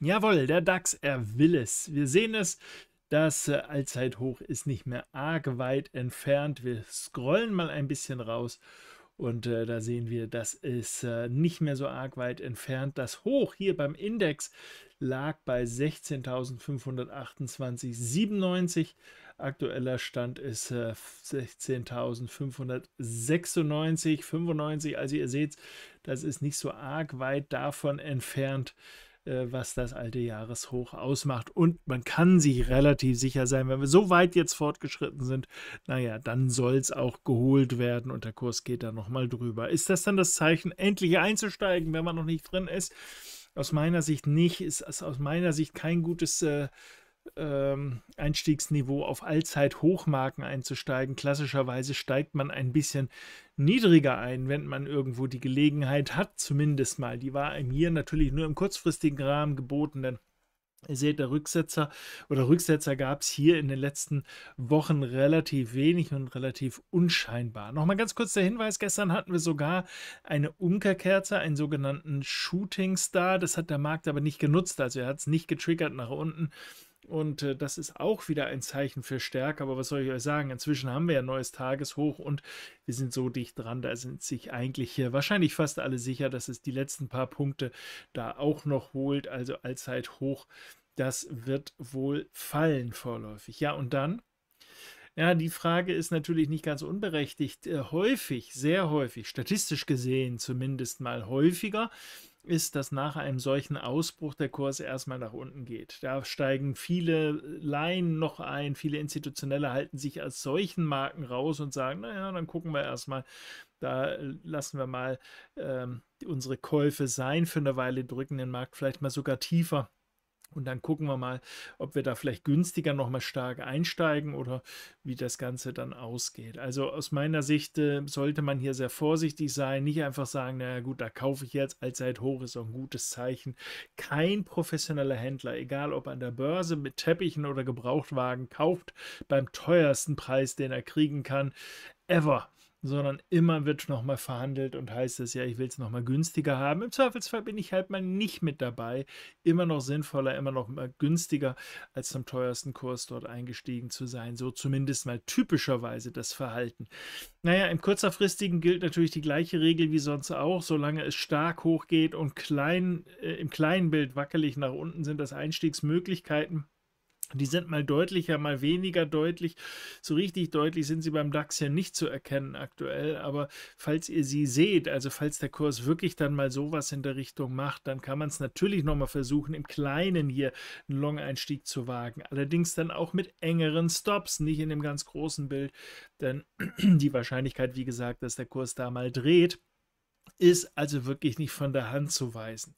Jawohl, der DAX, er will es. Wir sehen es. Das äh, Allzeithoch ist nicht mehr arg weit entfernt. Wir scrollen mal ein bisschen raus und äh, da sehen wir, das ist äh, nicht mehr so arg weit entfernt. Das Hoch hier beim Index lag bei 16.528,97. Aktueller Stand ist äh, 16.596,95. Also ihr seht, das ist nicht so arg weit davon entfernt. Äh, was das alte Jahreshoch ausmacht. Und man kann sich relativ sicher sein, wenn wir so weit jetzt fortgeschritten sind, naja, dann soll es auch geholt werden und der Kurs geht da nochmal drüber. Ist das dann das Zeichen, endlich einzusteigen, wenn man noch nicht drin ist? Aus meiner Sicht nicht, ist aus meiner Sicht kein gutes äh, ähm, Einstiegsniveau auf Allzeithochmarken einzusteigen. Klassischerweise steigt man ein bisschen niedriger ein, wenn man irgendwo die Gelegenheit hat, zumindest mal. Die war einem hier natürlich nur im kurzfristigen Rahmen geboten, denn Ihr seht, der Rücksetzer oder Rücksetzer gab es hier in den letzten Wochen relativ wenig und relativ unscheinbar. Nochmal ganz kurz der Hinweis: gestern hatten wir sogar eine Umkehrkerze, einen sogenannten Shooting Star. Das hat der Markt aber nicht genutzt, also er hat es nicht getriggert nach unten. Und äh, das ist auch wieder ein Zeichen für Stärke. Aber was soll ich euch sagen? Inzwischen haben wir ja ein neues Tageshoch und wir sind so dicht dran. Da sind sich eigentlich hier wahrscheinlich fast alle sicher, dass es die letzten paar Punkte da auch noch holt. Also Allzeithoch. Das wird wohl fallen vorläufig. Ja, und dann? Ja, die Frage ist natürlich nicht ganz unberechtigt. Äh, häufig, sehr häufig, statistisch gesehen zumindest mal häufiger, ist, dass nach einem solchen Ausbruch der Kurs erstmal nach unten geht. Da steigen viele Laien noch ein, viele Institutionelle halten sich als solchen Marken raus und sagen, naja, dann gucken wir erstmal, da äh, lassen wir mal ähm, unsere Käufe sein für eine Weile, drücken den Markt vielleicht mal sogar tiefer und dann gucken wir mal, ob wir da vielleicht günstiger nochmal stark einsteigen oder wie das Ganze dann ausgeht. Also aus meiner Sicht äh, sollte man hier sehr vorsichtig sein. Nicht einfach sagen, naja gut, da kaufe ich jetzt allzeit hoch, ist auch ein gutes Zeichen. Kein professioneller Händler, egal ob an der Börse mit Teppichen oder Gebrauchtwagen, kauft beim teuersten Preis, den er kriegen kann ever sondern immer wird nochmal verhandelt und heißt es ja, ich will es nochmal günstiger haben. Im Zweifelsfall bin ich halt mal nicht mit dabei. Immer noch sinnvoller, immer noch mal günstiger, als zum teuersten Kurs dort eingestiegen zu sein. So zumindest mal typischerweise das Verhalten. Naja, im kurzerfristigen gilt natürlich die gleiche Regel wie sonst auch. Solange es stark hochgeht und klein, äh, im kleinen Bild wackelig nach unten sind das Einstiegsmöglichkeiten die sind mal deutlicher, mal weniger deutlich. So richtig deutlich sind sie beim DAX ja nicht zu erkennen aktuell. Aber falls ihr sie seht, also falls der Kurs wirklich dann mal sowas in der Richtung macht, dann kann man es natürlich nochmal versuchen, im Kleinen hier einen Long-Einstieg zu wagen. Allerdings dann auch mit engeren Stops, nicht in dem ganz großen Bild. Denn die Wahrscheinlichkeit, wie gesagt, dass der Kurs da mal dreht, ist also wirklich nicht von der Hand zu weisen.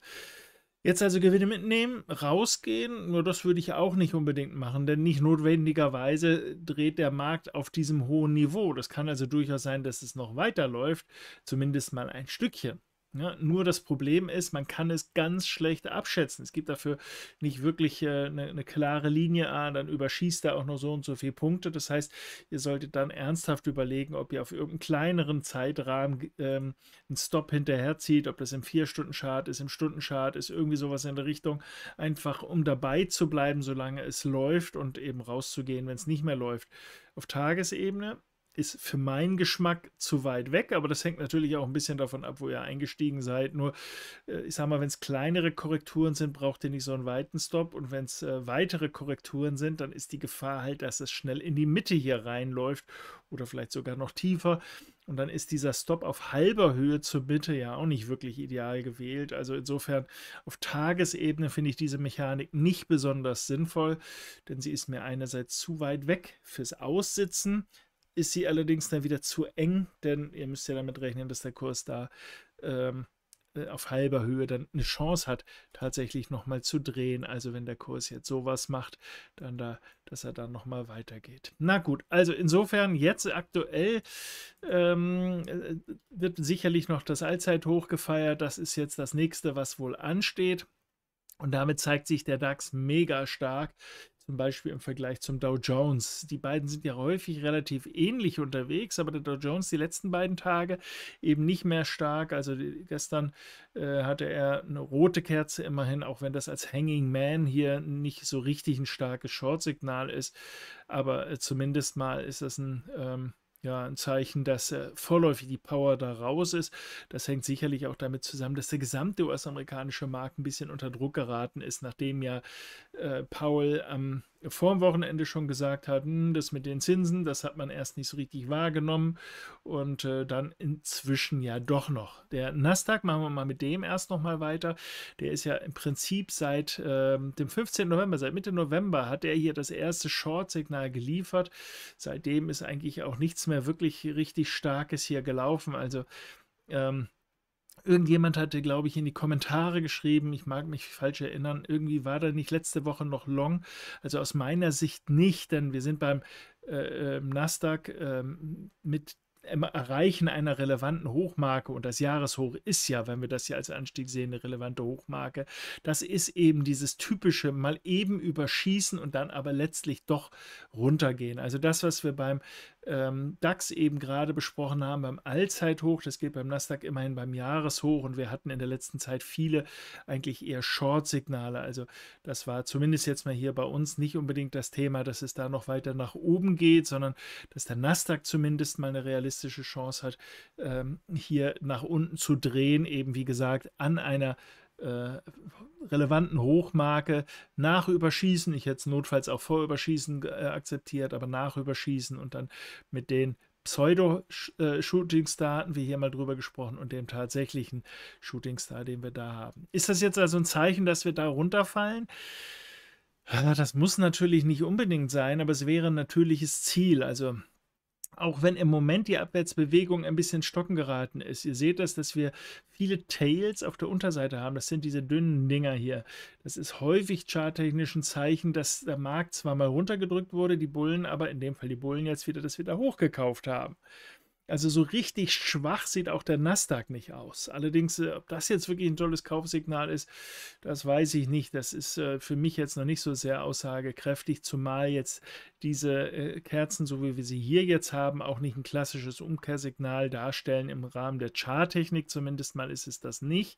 Jetzt also Gewinne mitnehmen, rausgehen, nur das würde ich auch nicht unbedingt machen, denn nicht notwendigerweise dreht der Markt auf diesem hohen Niveau. Das kann also durchaus sein, dass es noch weiterläuft, zumindest mal ein Stückchen. Ja, ne? nur das Problem ist, man kann es ganz schlecht abschätzen. Es gibt dafür nicht wirklich eine, äh, ne, ne klare Linie. Ah, dann überschießt er auch nur so und so viele Punkte. Das heißt, ihr solltet dann ernsthaft überlegen, ob ihr auf irgendeinem kleineren Zeitrahmen ähm, einen Stop hinterherzieht, ob das im 4-Stunden-Chart ist, im Stunden-Chart ist, irgendwie sowas in der Richtung. Einfach um dabei zu bleiben, solange es läuft und eben rauszugehen, wenn es nicht mehr läuft. Auf Tagesebene ist für meinen Geschmack zu weit weg, aber das hängt natürlich auch ein bisschen davon ab, wo ihr eingestiegen seid. Nur, äh, ich sag mal, wenn es kleinere Korrekturen sind, braucht ihr nicht so einen weiten Stop und wenn es äh, weitere Korrekturen sind, dann ist die Gefahr halt, dass es schnell in die Mitte hier reinläuft oder vielleicht sogar noch tiefer. Und dann ist dieser Stop auf halber Höhe zur Mitte ja auch nicht wirklich ideal gewählt. Also insofern auf Tagesebene finde ich diese Mechanik nicht besonders sinnvoll, denn sie ist mir einerseits zu weit weg fürs Aussitzen ist sie allerdings dann wieder zu eng, denn ihr müsst ja damit rechnen, dass der Kurs da ähm, äh, auf halber Höhe dann eine Chance hat, tatsächlich nochmal zu drehen. Also wenn der Kurs jetzt sowas macht, dann da, dass er dann nochmal weitergeht. Na gut, also insofern jetzt aktuell ähm, äh, wird sicherlich noch das Allzeithoch gefeiert. Das ist jetzt das nächste, was wohl ansteht. Und damit zeigt sich der DAX mega stark zum Beispiel im Vergleich zum Dow Jones. Die beiden sind ja häufig relativ ähnlich unterwegs, aber der Dow Jones die letzten beiden Tage eben nicht mehr stark. Also gestern äh, hatte er eine rote Kerze immerhin, auch wenn das als Hanging Man hier nicht so richtig ein starkes Short-Signal ist. Aber äh, zumindest mal ist das ein ähm, ja, ein Zeichen, dass äh, vorläufig die Power da raus ist. Das hängt sicherlich auch damit zusammen, dass der gesamte US-amerikanische Markt ein bisschen unter Druck geraten ist, nachdem ja äh, Powell am vorm Wochenende schon gesagt hat, hm, das mit den Zinsen, das hat man erst nicht so richtig wahrgenommen und äh, dann inzwischen ja doch noch. Der Nasdaq, machen wir mal mit dem erst nochmal weiter, der ist ja im Prinzip seit ähm, dem 15. November, seit Mitte November hat er hier das erste Short-Signal geliefert. Seitdem ist eigentlich auch nichts mehr wirklich richtig Starkes hier gelaufen, also ähm, Irgendjemand hatte, äh, glaube ich, in die Kommentare geschrieben, ich mag mich falsch erinnern, irgendwie war da nicht letzte Woche noch Long, also aus meiner Sicht nicht, denn wir sind beim äh, ähm, Nasdaq äh, mit Erreichen einer relevanten Hochmarke und das Jahreshoch ist ja, wenn wir das hier als Anstieg sehen, eine relevante Hochmarke. Das ist eben dieses typische mal eben überschießen und dann aber letztlich doch runtergehen. Also das, was wir beim ähm, DAX eben gerade besprochen haben, beim Allzeithoch. Das geht beim Nasdaq immerhin beim Jahreshoch und wir hatten in der letzten Zeit viele eigentlich eher Short-Signale. Also das war zumindest jetzt mal hier bei uns nicht unbedingt das Thema, dass es da noch weiter nach oben geht, sondern dass der Nasdaq zumindest mal eine realistische Chance hat, ähm, hier nach unten zu drehen. Eben wie gesagt, an einer äh, relevanten Hochmarke nach Überschießen, ich hätte es notfalls auch vor Überschießen äh, akzeptiert, aber nach Überschießen und dann mit den Pseudo-Shootingstar äh, wie hier mal drüber gesprochen und dem tatsächlichen Shootingstar, den wir da haben. Ist das jetzt also ein Zeichen, dass wir da runterfallen? Das muss natürlich nicht unbedingt sein, aber es wäre ein natürliches Ziel. Also auch wenn im Moment die Abwärtsbewegung ein bisschen stocken geraten ist. Ihr seht das, dass wir viele Tails auf der Unterseite haben. Das sind diese dünnen Dinger hier. Das ist häufig charttechnisch ein Zeichen, dass der Markt zwar mal runtergedrückt wurde, die Bullen, aber in dem Fall die Bullen jetzt wieder das wieder hochgekauft haben. Also so richtig schwach sieht auch der Nasdaq nicht aus. Allerdings, äh, ob das jetzt wirklich ein tolles Kaufsignal ist, das weiß ich nicht. Das ist äh, für mich jetzt noch nicht so sehr aussagekräftig, zumal jetzt diese äh, Kerzen, so wie wir sie hier jetzt haben, auch nicht ein klassisches Umkehrsignal darstellen. Im Rahmen der Charttechnik zumindest mal ist es das nicht.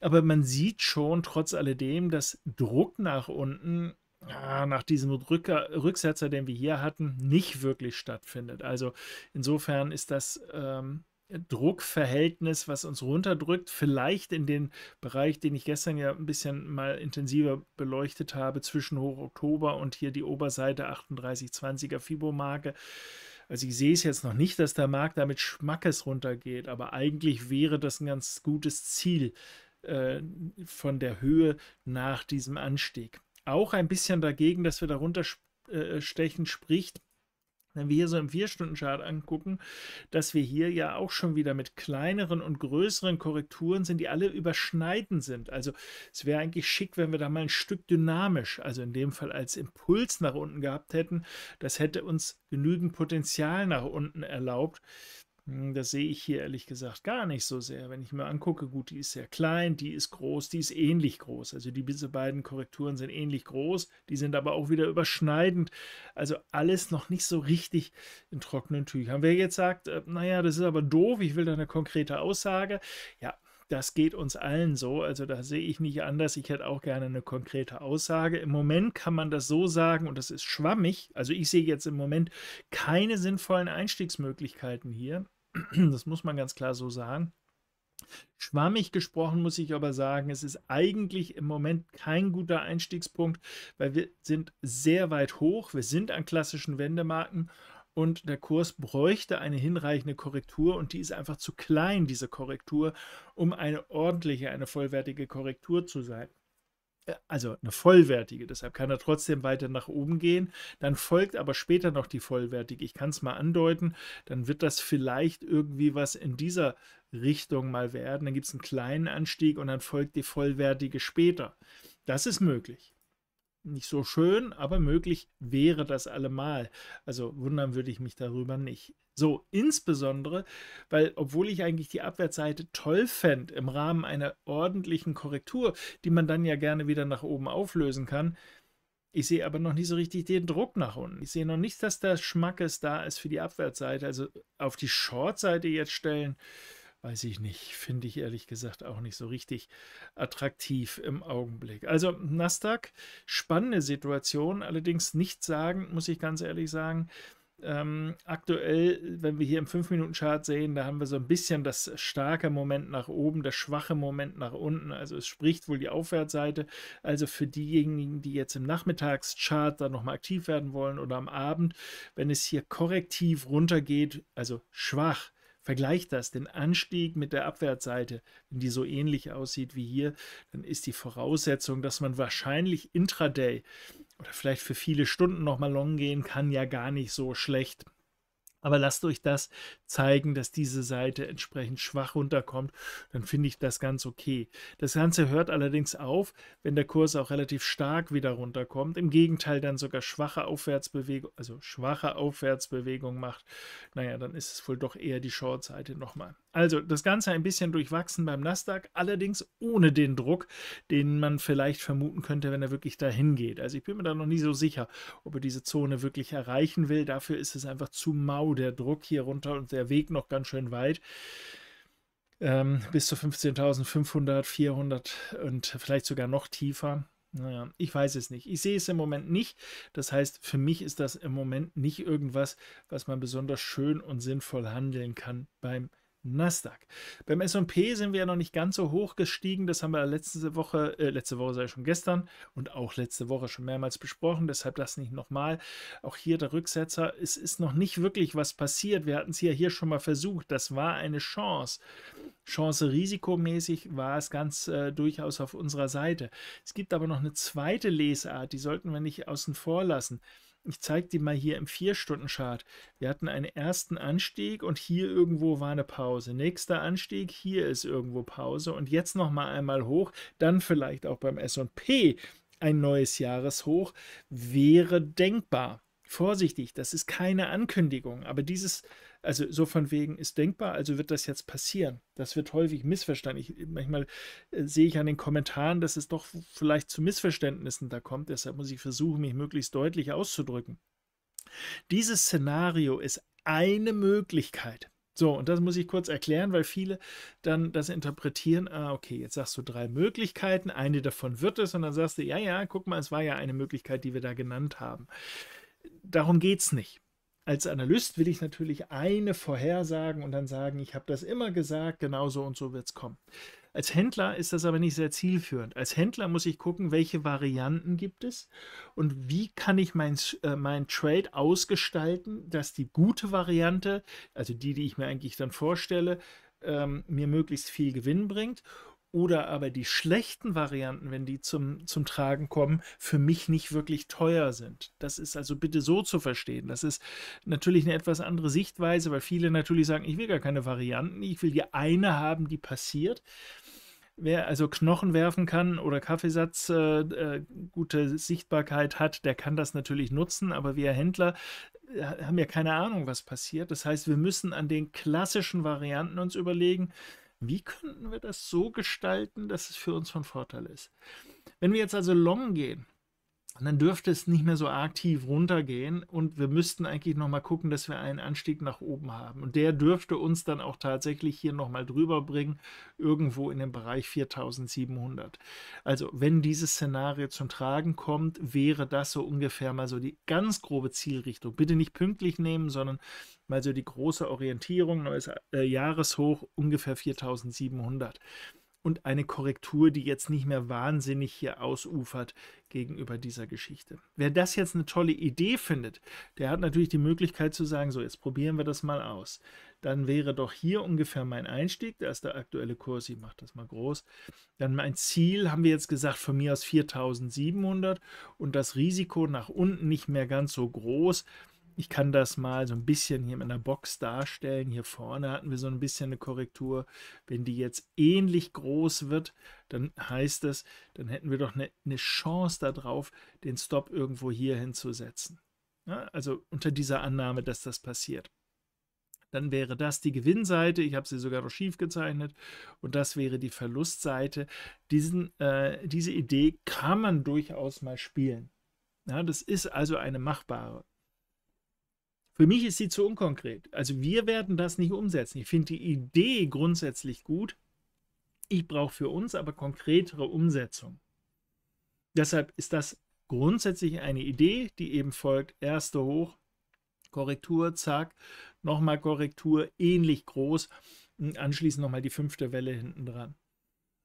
Aber man sieht schon trotz alledem, dass Druck nach unten ja, nach diesem Rücker, Rücksetzer, den wir hier hatten, nicht wirklich stattfindet. Also insofern ist das ähm, Druckverhältnis, was uns runterdrückt, vielleicht in den Bereich, den ich gestern ja ein bisschen mal intensiver beleuchtet habe, zwischen Hoch-Oktober und hier die Oberseite 3820er fibo Also ich sehe es jetzt noch nicht, dass der Markt damit Schmackes runtergeht, aber eigentlich wäre das ein ganz gutes Ziel äh, von der Höhe nach diesem Anstieg auch ein bisschen dagegen, dass wir darunter äh, äh, stechen, spricht, wenn wir hier so im vier stunden chart angucken, dass wir hier ja auch schon wieder mit kleineren und größeren Korrekturen sind, die alle überschneiden sind. Also es wäre eigentlich schick, wenn wir da mal ein Stück dynamisch, also in dem Fall als Impuls nach unten gehabt hätten. Das hätte uns genügend Potenzial nach unten erlaubt. Hm, das sehe ich hier ehrlich gesagt gar nicht so sehr. Wenn ich mir angucke, gut, die ist sehr klein, die ist groß, die ist ähnlich groß. Also die, diese beiden Korrekturen sind ähnlich groß, die sind aber auch wieder überschneidend. Also alles noch nicht so richtig in trockenen Tüchern. Wer jetzt sagt, äh, naja, das ist aber doof, ich will da eine konkrete Aussage, ja, das geht uns allen so. Also da sehe ich nicht anders. Ich hätte auch gerne eine konkrete Aussage. Im Moment kann man das so sagen und das ist schwammig. Also ich sehe jetzt im Moment keine sinnvollen Einstiegsmöglichkeiten hier. Das muss man ganz klar so sagen. Schwammig gesprochen muss ich aber sagen, es ist eigentlich im Moment kein guter Einstiegspunkt, weil wir sind sehr weit hoch, wir sind an klassischen Wendemarken und der Kurs bräuchte eine hinreichende Korrektur und die ist einfach zu klein, diese Korrektur, um eine ordentliche, eine vollwertige Korrektur zu sein äh, also eine vollwertige, deshalb kann er trotzdem weiter nach oben gehen. Dann folgt aber später noch die vollwertige. Ich kann es mal andeuten, dann wird das vielleicht irgendwie was in dieser Richtung mal werden. Dann gibt es einen kleinen Anstieg und dann folgt die vollwertige später. Das ist möglich nicht so schön, aber möglich wäre das allemal. Also wundern würde ich mich darüber nicht. So, insbesondere, weil obwohl ich eigentlich die Abwärtsseite toll fände im Rahmen einer ordentlichen Korrektur, die man dann ja gerne wieder nach oben auflösen kann, ich sehe aber noch nicht so richtig den Druck nach unten. Ich sehe noch nicht, dass der Schmackes da ist für die Abwärtsseite. Also auf die Shortseite jetzt stellen, äh, weiß ich nicht, finde ich ehrlich gesagt auch nicht so richtig attraktiv im Augenblick. Also Nasdaq, spannende Situation, allerdings nicht sagen, muss ich ganz ehrlich sagen. Ähm, aktuell, wenn wir hier im 5-Minuten-Chart sehen, da haben wir so ein bisschen das starke Moment nach oben, das schwache Moment nach unten. Also es spricht wohl die Aufwärtsseite. Also für diejenigen, die jetzt im Nachmittagschart dann nochmal aktiv werden wollen oder am Abend, wenn es hier korrektiv runtergeht, also schwach, vergleicht das, den Anstieg mit der Abwärtsseite, wenn die so ähnlich aussieht wie hier, dann ist die Voraussetzung, dass man wahrscheinlich intraday oder vielleicht für viele Stunden nochmal long gehen kann, ja gar nicht so schlecht. Aber lasst euch das zeigen, dass diese Seite entsprechend schwach runterkommt, dann finde ich das ganz okay. Das Ganze hört allerdings auf, wenn der Kurs auch relativ stark wieder runterkommt. Im Gegenteil, dann sogar schwache Aufwärtsbewegung, also schwache Aufwärtsbewegung macht. Naja, dann ist es wohl doch eher die Short-Seite nochmal. Also das Ganze ein bisschen durchwachsen beim Nasdaq, allerdings ohne den Druck, den man vielleicht vermuten könnte, wenn er wirklich dahin geht. Also ich bin mir da noch nie so sicher, ob er diese Zone wirklich erreichen will. Dafür ist es einfach zu mau, der Druck hier runter und der Weg noch ganz schön weit. Ähm, bis zu 15.500, 400 und vielleicht sogar noch tiefer. Naja, ich weiß es nicht. Ich sehe es im Moment nicht. Das heißt, für mich ist das im Moment nicht irgendwas, was man besonders schön und sinnvoll handeln kann beim Nasdaq. Beim S&P sind wir ja noch nicht ganz so hoch gestiegen. Das haben wir letzte Woche, äh, letzte Woche sei schon gestern und auch letzte Woche schon mehrmals besprochen. Deshalb das nicht nochmal. Auch hier der Rücksetzer. Es ist noch nicht wirklich was passiert. Wir hatten es ja hier schon mal versucht. Das war eine Chance. Chance risikomäßig war es ganz äh, durchaus auf unserer Seite. Es gibt aber noch eine zweite Lesart. Die sollten wir nicht außen vor lassen. Ich zeige dir mal hier im 4-Stunden-Chart. Wir hatten einen ersten Anstieg und hier irgendwo war eine Pause. Nächster Anstieg, hier ist irgendwo Pause und jetzt nochmal einmal hoch, dann vielleicht auch beim SP ein neues Jahreshoch wäre denkbar. Vorsichtig, das ist keine Ankündigung, aber dieses also so von wegen ist denkbar, also wird das jetzt passieren. Das wird häufig missverstanden. Ich, manchmal äh, sehe ich an den Kommentaren, dass es doch vielleicht zu Missverständnissen da kommt. Deshalb muss ich versuchen, mich möglichst deutlich auszudrücken. Dieses Szenario ist eine Möglichkeit. So, und das muss ich kurz erklären, weil viele dann das interpretieren, ah, okay, jetzt sagst du drei Möglichkeiten, eine davon wird es, und dann sagst du, ja, ja, guck mal, es war ja eine Möglichkeit, die wir da genannt haben. Darum geht es nicht als Analyst will ich natürlich eine vorhersagen und dann sagen, ich habe das immer gesagt, genau so und so wird es kommen. Als Händler ist das aber nicht sehr zielführend. Als Händler muss ich gucken, welche Varianten gibt es und wie kann ich mein, äh, mein Trade ausgestalten, dass die gute Variante, also die, die ich mir eigentlich dann vorstelle, ähm, mir möglichst viel Gewinn bringt oder aber die schlechten Varianten, wenn die zum, zum Tragen kommen, für mich nicht wirklich teuer sind. Das ist also bitte so zu verstehen. Das ist natürlich eine etwas andere Sichtweise, weil viele natürlich sagen, ich will gar keine Varianten, ich will die eine haben, die passiert. Wer also Knochen werfen kann oder Kaffeesatz äh, äh, gute Sichtbarkeit hat, der kann das natürlich nutzen, aber wir Händler äh, haben ja keine Ahnung, was passiert. Das heißt, wir müssen an den klassischen Varianten uns überlegen, wie könnten wir das so gestalten, dass es für uns von Vorteil ist? Wenn wir jetzt also long gehen, und dann dürfte es nicht mehr so aktiv runtergehen und wir müssten eigentlich nochmal gucken, dass wir einen Anstieg nach oben haben. Und der dürfte uns dann auch tatsächlich hier nochmal drüber bringen, irgendwo in den Bereich 4700. Also wenn dieses Szenario zum Tragen kommt, wäre das so ungefähr mal so die ganz grobe Zielrichtung. Bitte nicht pünktlich nehmen, sondern mal so die große Orientierung, neues äh, Jahreshoch ungefähr 4700 und eine Korrektur, die jetzt nicht mehr wahnsinnig hier ausufert gegenüber dieser Geschichte. Wer das jetzt eine tolle Idee findet, der hat natürlich die Möglichkeit zu sagen, so jetzt probieren wir das mal aus. Dann wäre doch hier ungefähr mein Einstieg, da ist der aktuelle Kurs, ich mache das mal groß. Dann mein Ziel, haben wir jetzt gesagt, von mir aus 4700 und das Risiko nach unten nicht mehr ganz so groß. Ich kann das mal so ein bisschen hier in der Box darstellen. Hier vorne hatten wir so ein bisschen eine Korrektur. Wenn die jetzt ähnlich groß wird, dann heißt das, dann hätten wir doch eine, eine Chance darauf, den Stop irgendwo hier hinzusetzen. Ja, also unter dieser Annahme, dass das passiert. Dann wäre das die Gewinnseite, ich habe sie sogar noch schief gezeichnet, und das wäre die Verlustseite. Diesen, äh, diese Idee kann man durchaus mal spielen. Ja, das ist also eine machbare. Für mich ist sie zu unkonkret. Also wir werden das nicht umsetzen. Ich finde die Idee grundsätzlich gut. Ich brauche für uns aber konkretere Umsetzung. Deshalb ist das grundsätzlich eine Idee, die eben folgt, erste hoch, Korrektur, zack, nochmal Korrektur, ähnlich groß und anschließend nochmal die fünfte Welle hinten dran.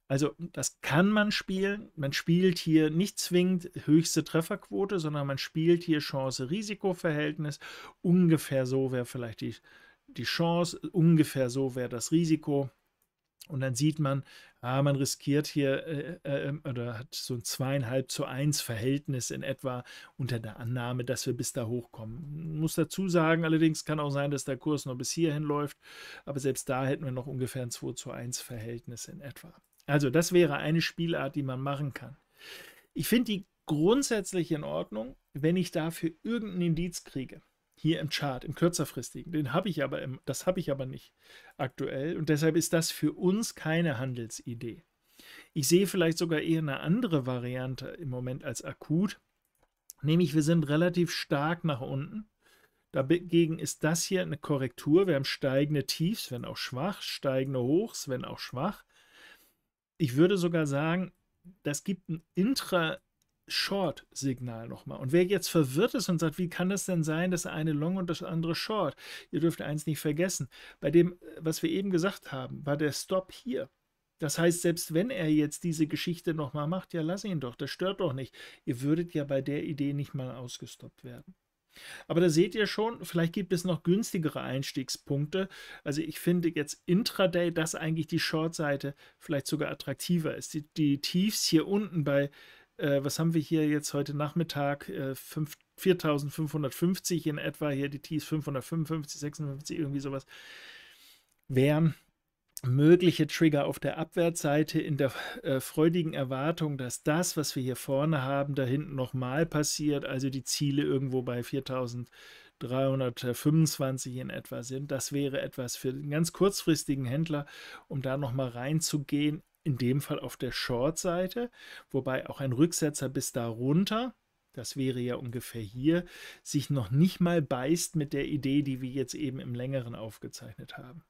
Also hm, das kann man spielen. Man spielt hier nicht zwingend höchste Trefferquote, sondern man spielt hier Chance-Risiko-Verhältnis. Ungefähr so wäre vielleicht die, die Chance, ungefähr so wäre das Risiko. Und dann sieht man, ah, man riskiert hier äh, äh, ähm, oder hat so ein zweieinhalb zu eins Verhältnis in etwa unter der Annahme, dass wir bis da hochkommen. Muss dazu sagen, allerdings kann auch sein, dass der Kurs noch bis hierhin läuft, aber selbst da hätten wir noch ungefähr ein 2 zu 1 Verhältnis in etwa. Also das wäre eine Spielart, die man machen kann. Ich finde die grundsätzlich in Ordnung, wenn ich dafür irgendeinen Indiz kriege. Hier im Chart, im kürzerfristigen. Den habe ich aber, im, das habe ich aber nicht aktuell. Und deshalb ist das für uns keine Handelsidee. Ich sehe vielleicht sogar eher eine andere Variante im Moment als akut. Nämlich, wir sind relativ stark nach unten. Dagegen ist das hier eine Korrektur. Wir haben steigende Tiefs, wenn auch schwach, steigende Hochs, wenn auch schwach ich würde sogar sagen, das gibt ein Intra- Short-Signal nochmal. Und wer jetzt verwirrt ist und sagt, wie kann das denn sein, dass eine Long und das andere Short? Ihr dürft eins nicht vergessen. Bei dem, was wir eben gesagt haben, war der Stop hier. Das heißt, selbst wenn er jetzt diese Geschichte nochmal macht, ja, lass ihn doch, das stört doch nicht. Ihr würdet ja bei der Idee nicht mal ausgestoppt werden. Aber da seht ihr schon, vielleicht gibt es noch günstigere Einstiegspunkte. Also ich finde jetzt Intraday, dass eigentlich die Short-Seite vielleicht sogar attraktiver ist. Die, die Tiefs hier unten bei, äh, was haben wir hier jetzt heute Nachmittag, äh, 4550 in etwa, hier die Tiefs 555, 56, irgendwie sowas, wären mögliche Trigger auf der Abwärtsseite in der äh, freudigen Erwartung, dass das, was wir hier vorne haben, da hinten nochmal passiert, also die Ziele irgendwo bei 4325 in etwa sind. Das wäre etwas für einen ganz kurzfristigen Händler, um da nochmal reinzugehen, in dem Fall auf der Short-Seite, wobei auch ein Rücksetzer bis darunter, das wäre ja ungefähr hier, sich noch nicht mal beißt mit der Idee, die wir jetzt eben im längeren aufgezeichnet haben.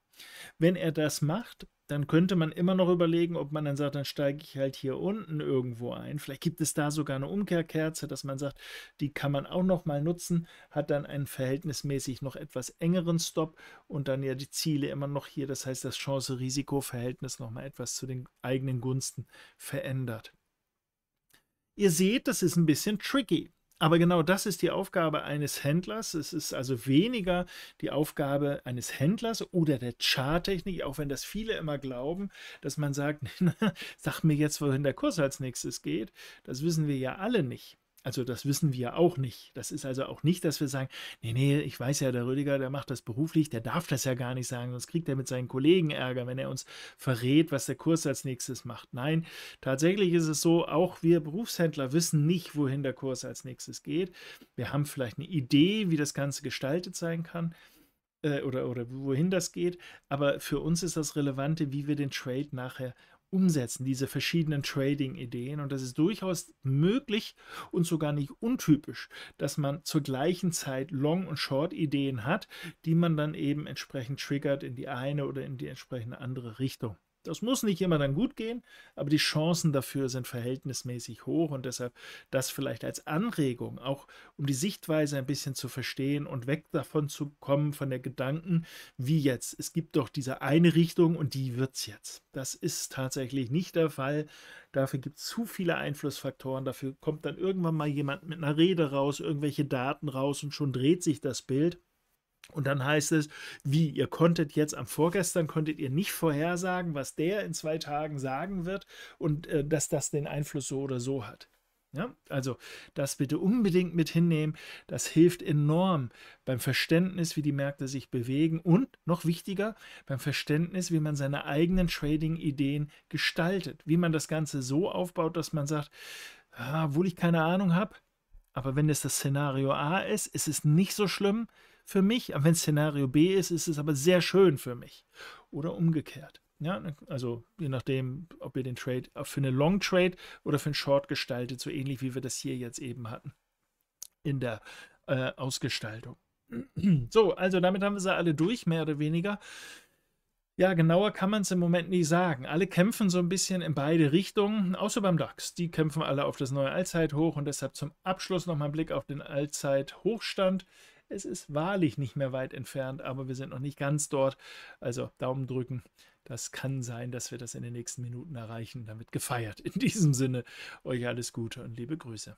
Wenn er das macht, dann könnte man immer noch überlegen, ob man dann sagt, dann steige ich halt hier unten irgendwo ein. Vielleicht gibt es da sogar eine Umkehrkerze, dass man sagt, die kann man auch noch mal nutzen, hat dann einen verhältnismäßig noch etwas engeren Stop und dann ja die Ziele immer noch hier. Das heißt, das Chance-Risiko-Verhältnis noch mal etwas zu den eigenen Gunsten verändert. Ihr seht, das ist ein bisschen tricky. Aber genau das ist die Aufgabe eines Händlers. Es ist also weniger die Aufgabe eines Händlers oder der Charttechnik, auch wenn das viele immer glauben, dass man sagt, sag mir jetzt, wohin der Kurs als nächstes geht. Das wissen wir ja alle nicht. Also das wissen wir auch nicht. Das ist also auch nicht, dass wir sagen, nee, nee, ich weiß ja, der Rüdiger, der macht das beruflich, der darf das ja gar nicht sagen, sonst kriegt er mit seinen Kollegen Ärger, wenn er uns verrät, was der Kurs als nächstes macht. Nein, tatsächlich ist es so, auch wir Berufshändler wissen nicht, wohin der Kurs als nächstes geht. Wir haben vielleicht eine Idee, wie das Ganze gestaltet sein kann äh, oder, oder wohin das geht. Aber für uns ist das Relevante, wie wir den Trade nachher umsetzen, diese verschiedenen Trading-Ideen. Und das ist durchaus möglich und sogar nicht untypisch, dass man zur gleichen Zeit Long- und Short-Ideen hat, die man dann eben entsprechend triggert in die eine oder in die entsprechende andere Richtung. Das muss nicht immer dann gut gehen, aber die Chancen dafür sind verhältnismäßig hoch und deshalb das vielleicht als Anregung, auch um die Sichtweise ein bisschen zu verstehen und weg davon zu kommen, von der Gedanken, wie jetzt, es gibt doch diese eine Richtung und die wird es jetzt. Das ist tatsächlich nicht der Fall. Dafür gibt es zu viele Einflussfaktoren. Dafür kommt dann irgendwann mal jemand mit einer Rede raus, irgendwelche Daten raus und schon dreht sich das Bild. Und dann heißt es, wie ihr konntet jetzt am Vorgestern, konntet ihr nicht vorhersagen, was der in zwei Tagen sagen wird und äh, dass das den Einfluss so oder so hat. Ja, also das bitte unbedingt mit hinnehmen. Das hilft enorm beim Verständnis, wie die Märkte sich bewegen und noch wichtiger beim Verständnis, wie man seine eigenen Trading-Ideen gestaltet, wie man das Ganze so aufbaut, dass man sagt, ah, obwohl ich keine Ahnung habe, aber wenn es das Szenario A ist, ist es nicht so schlimm, für mich. Wenn es Szenario B ist, ist es aber sehr schön für mich. Oder umgekehrt. Ja, ne, also je nachdem, ob ihr den Trade äh, für eine Long Trade oder für einen Short gestaltet, so ähnlich wie wir das hier jetzt eben hatten in der äh, Ausgestaltung. So, also damit haben wir sie alle durch, mehr oder weniger. Ja, genauer kann man es im Moment nicht sagen. Alle kämpfen so ein bisschen in beide Richtungen, außer beim DAX. Die kämpfen alle auf das neue Allzeithoch und deshalb zum Abschluss nochmal ein Blick auf den Allzeithochstand. Es ist wahrlich nicht mehr weit entfernt, aber wir sind noch nicht ganz dort. Also Daumen drücken. Das kann sein, dass wir das in den nächsten Minuten erreichen. Damit gefeiert. In diesem Sinne, euch alles Gute und liebe Grüße.